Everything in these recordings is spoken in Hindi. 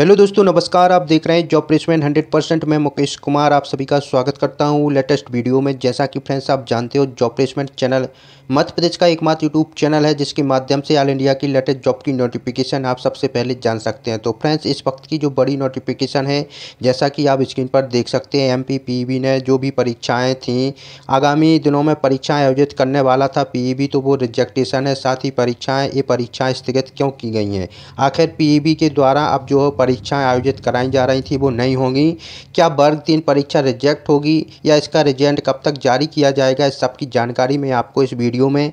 हेलो दोस्तों नमस्कार आप देख रहे हैं जॉब प्लेसमेंट हंड्रेड परसेंट मैं मुकेश कुमार आप सभी का स्वागत करता हूं लेटेस्ट वीडियो में जैसा कि फ्रेंड्स आप जानते हो job placement channel Madhya Pradesh का एकमात्र यूट्यूब चैनल है जिसके माध्यम से ऑल इंडिया की लेटेस्ट जॉब की नोटिफिकेशन आप सबसे पहले जान सकते हैं तो फ्रेंड्स इस वक्त की जो बड़ी नोटिफिकेशन है जैसा कि आप स्क्रीन पर देख सकते हैं एम पी e ने जो भी परीक्षाएँ थीं आगामी दिनों में परीक्षाएँ आयोजित करने वाला था पी e तो वो रिजेक्टेशन है साथ ही परीक्षाएँ ये परीक्षाएँ स्थगित क्यों की गई हैं आखिर पी e के द्वारा अब जो परीक्षाएँ आयोजित कराई जा रही थी वो नहीं होंगी क्या वर्ग तीन परीक्षा रिजेक्ट होगी या इसका रिजल्ट कब तक जारी किया जाएगा इस सब की जानकारी मैं आपको इस वीडियो वीडियो में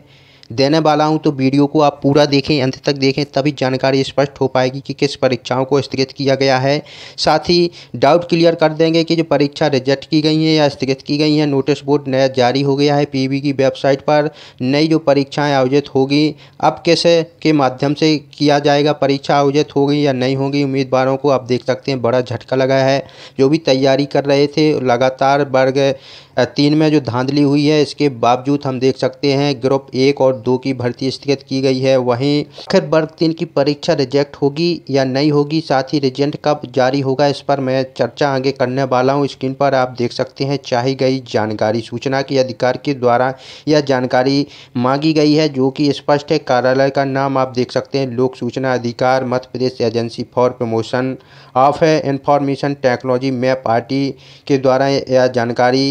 देने वाला हूं तो वीडियो को आप पूरा देखें अंत तक देखें तभी जानकारी स्पष्ट हो पाएगी कि किस परीक्षाओं को स्थगित किया गया है साथ ही डाउट क्लियर कर देंगे कि जो परीक्षा रिजेक्ट की गई है या स्थगित की गई हैं नोटिस बोर्ड नया जारी हो गया है पी की वेबसाइट पर नई जो परीक्षाएँ आयोजित होगी अब कैसे के माध्यम से किया जाएगा परीक्षा आयोजित होगी या नहीं होगी उम्मीदवारों को आप देख सकते हैं बड़ा झटका लगा है जो भी तैयारी कर रहे थे लगातार वर्ग तीन में जो धांधली हुई है इसके बावजूद हम देख सकते हैं ग्रुप एक और दो की भर्ती स्थगित की गई है वहीं आखिर वर्ग तीन की परीक्षा रिजेक्ट होगी या नहीं होगी साथ ही रिजल्ट कब जारी होगा इस पर मैं चर्चा आगे करने वाला हूँ स्क्रीन पर आप देख सकते हैं चाही गई जानकारी सूचना के अधिकार के द्वारा यह जानकारी मांगी गई है जो कि स्पष्ट है कार्यालय का नाम आप देख सकते हैं लोक सूचना अधिकार Madhya Pradesh agency for promotion of information technology MAP आर के द्वारा यह जानकारी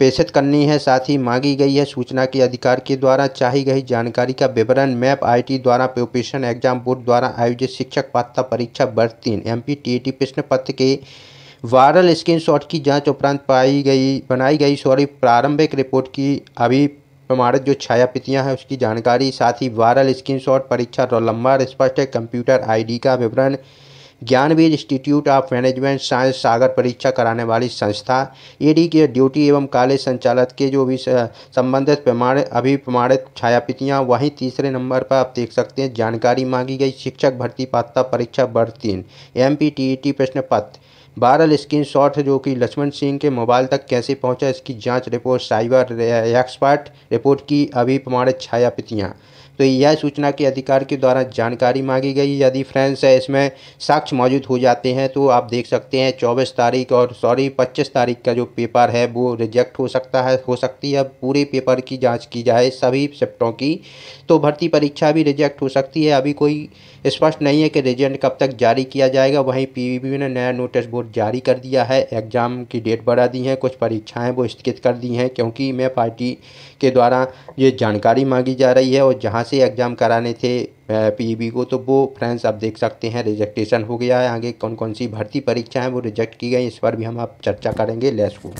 प्रेषित करनी है साथ ही मांगी गई है सूचना के अधिकार के द्वारा चाही गई जानकारी का विवरण मैप आईटी द्वारा प्रोपेशन एग्जाम बोर्ड द्वारा आयोजित शिक्षक पात्रता परीक्षा बर्थ तीन एम पी प्रश्न पत्र के वायरल स्क्रीनशॉट की जांच उपरांत पाई गई बनाई गई सॉरी प्रारंभिक रिपोर्ट की अभी प्रमाणित जो छायापितियाँ हैं उसकी जानकारी साथ ही वायरल शॉट परीक्षा रोल नंबर स्पष्ट कंप्यूटर आईडी का विवरण Gyanveer institute of management science Sagar परीक्षा कराने वाली संस्था ईडी के ड्यूटी एवं कॉलेज संचालक के जो भी संबंधित प्रमाण अभी प्रमाणित छायापितियाँ वहीं तीसरे नंबर पर आप देख सकते हैं जानकारी मांगी गई शिक्षक भर्ती पात्रता परीक्षा वर्ग तीन एम पी e प्रश्न पत्र वायरल स्क्रीन शॉट जो कि लक्ष्मण सिंह के मोबाइल तक कैसे पहुंचा इसकी जांच रिपोर्ट साइबर एक्सपर्ट रिपोर्ट की अभी प्रमाणित छायापितियाँ तो यह सूचना के अधिकार के द्वारा जानकारी मांगी गई यदि फ्रेंड्स है इसमें साक्ष्य मौजूद हो जाते हैं तो आप देख सकते हैं चौबीस तारीख और सॉरी पच्चीस तारीख का जो पेपर है वो रिजेक्ट हो सकता है हो सकती है पूरे पेपर की जाँच की जाए सभी शिफ्टों की तो भर्ती परीक्षा भी रिजेक्ट हो सकती है अभी कोई स्पष्ट नहीं है कि रिजल्ट कब तक जारी किया जाएगा वहीं पीवीबी ने नया नोटिस बोर्ड जारी कर दिया है एग्ज़ाम की डेट बढ़ा दी है कुछ परीक्षाएं वो स्थगित कर दी हैं क्योंकि मैं पार्टी के द्वारा ये जानकारी मांगी जा रही है और जहाँ से एग्ज़ाम कराने थे पीईबी e को तो वो फ्रेंड्स आप देख सकते हैं रिजेक्टेशन हो गया है आगे कौन कौन सी भर्ती परीक्षाएं वो रिजेक्ट की गई इस पर भी हम आप चर्चा करेंगे लेस को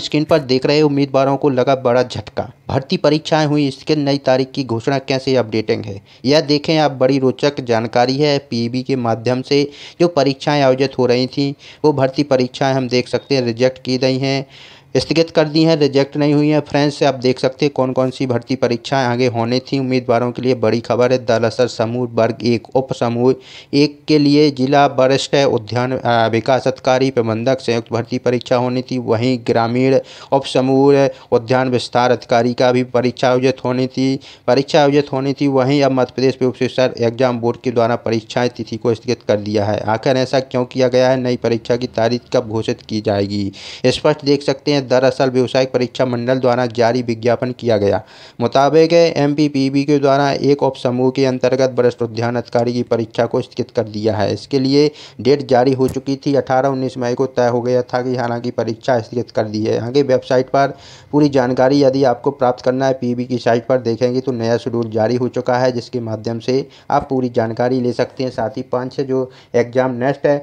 स्क्रीन पर देख रहे उम्मीदवारों को लगा बड़ा झटका भर्ती परीक्षाएं हुई इसके नई तारीख की घोषणा कैसे अपडेटिंग है यह देखें आप बड़ी रोचक जानकारी है पीबी e के माध्यम से जो परीक्षाएं आयोजित हो रही थी वो भर्ती परीक्षाएं हम देख सकते हैं रिजेक्ट की गई हैं स्थगित कर दी हैं रिजेक्ट नहीं हुई हैं फ्रेंड्स से आप देख सकते हैं कौन कौन सी भर्ती परीक्षाएं आगे होने थी उम्मीदवारों के लिए बड़ी खबर है दरअसल समूह वर्ग एक उप समूह एक के लिए जिला वरिष्ठ उद्यान विकास अधिकारी प्रबंधक संयुक्त भर्ती परीक्षा होनी थी वहीं ग्रामीण उप समूह उद्यान विस्तार अधिकारी का भी परीक्षा आयोजित होनी थी परीक्षा आयोजित होनी थी वहीं अब मध्य प्रदेश में शिक्षा एग्जाम बोर्ड के द्वारा परीक्षाएँ तिथि को स्थगित कर दिया है आखिर ऐसा क्यों किया गया है नई परीक्षा की तारीख कब घोषित की जाएगी स्पष्ट देख सकते हैं दरअसल व्यवसायिक परीक्षा मंडल द्वारा जारी विज्ञापन किया गया मुताबिक एम के द्वारा एक उप समूह के अंतर्गत वरिष्ठ उद्यान अधिकारी की परीक्षा को स्थगित कर दिया है इसके लिए डेट जारी हो चुकी थी अठारह उन्नीस मई को तय हो गया था कि हालांकि परीक्षा स्थगित कर दी है आगे वेबसाइट पर पूरी जानकारी यदि आपको प्राप्त करना है पी की साइट पर देखेंगे तो नया शेड्यूल जारी हो चुका है जिसके माध्यम से आप पूरी जानकारी ले सकते हैं साथ ही पाँच से जो एग्ज़ाम नेक्स्ट है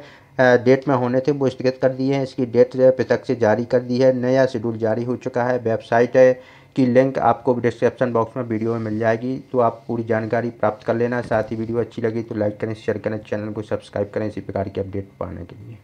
डेट में होने थे वो स्थगित कर दिए हैं इसकी डेट पृथक से जारी कर दी है नया शेड्यूल जारी हो चुका है वेबसाइट है की लिंक आपको डिस्क्रिप्शन बॉक्स में वीडियो में मिल जाएगी तो आप पूरी जानकारी प्राप्त कर लेना साथ ही वीडियो अच्छी लगी तो लाइक करें शेयर करें चैनल को सब्सक्राइब करें इसी प्रकार की अपडेट पाने के लिए